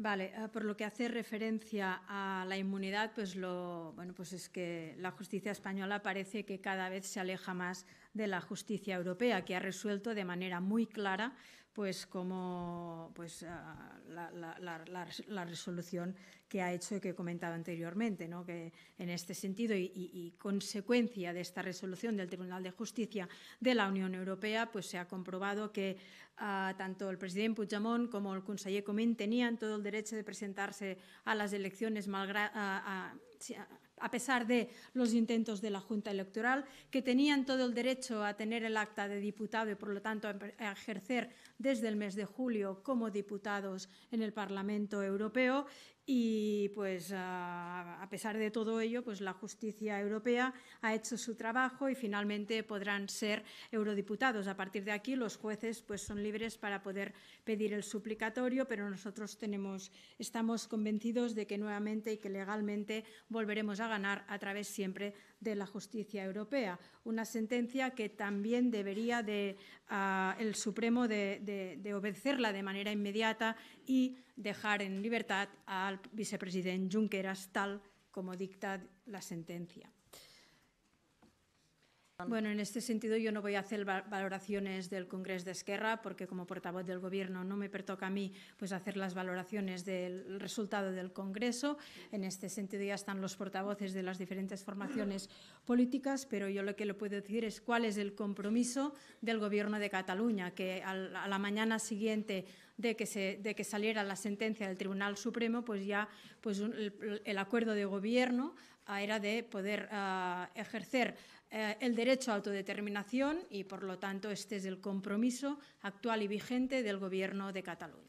Vale, eh, por lo que hace referencia a la inmunidad, pues lo bueno, pues es que la justicia española parece que cada vez se aleja más de la justicia europea, que ha resuelto de manera muy clara pues, como, pues, ah, la, resolución que ha hecho y que he comentado anteriormente, ¿no? que en este sentido y, consecuencia de esta resolución del Tribunal de Justicia de la Unión Europea, pues se ha comprobado que ah, tanto el presidente Puigdemont como el conseller Comín tenían todo el derecho de presentarse a las elecciones malgrado… Ah, a pesar de los intentos de la Junta Electoral, que tenían todo el derecho a tener el acta de diputado y, por lo tanto, a ejercer desde el mes de julio como diputados en el Parlamento Europeo. Y, pues, a pesar de todo ello, pues la justicia europea ha hecho su trabajo y finalmente podrán ser eurodiputados. A partir de aquí, los jueces pues, son libres para poder pedir el suplicatorio, pero nosotros tenemos, estamos convencidos de que nuevamente y que legalmente volveremos a ganar a través siempre de la justicia europea. Una sentencia que también debería de, uh, el Supremo de, de, de, obedecerla de manera inmediata y dejar en libertad al vicepresidente Junqueras tal como dicta la sentencia. Bueno, en este sentido yo no voy a hacer valoraciones del Congreso de Esquerra porque como portavoz del Gobierno no me pertoca a mí pues hacer las valoraciones del resultado del Congreso. En este sentido ya están los portavoces de las diferentes formaciones políticas, pero yo lo que le puedo decir es cuál es el compromiso del Gobierno de Cataluña, que a la mañana siguiente de que, se, de que saliera la sentencia del Tribunal Supremo, pues ya pues el, acuerdo de gobierno ah, era de poder ah, ejercer eh, el derecho a autodeterminación y, por lo tanto, este es el compromiso actual y vigente del Gobierno de Cataluña.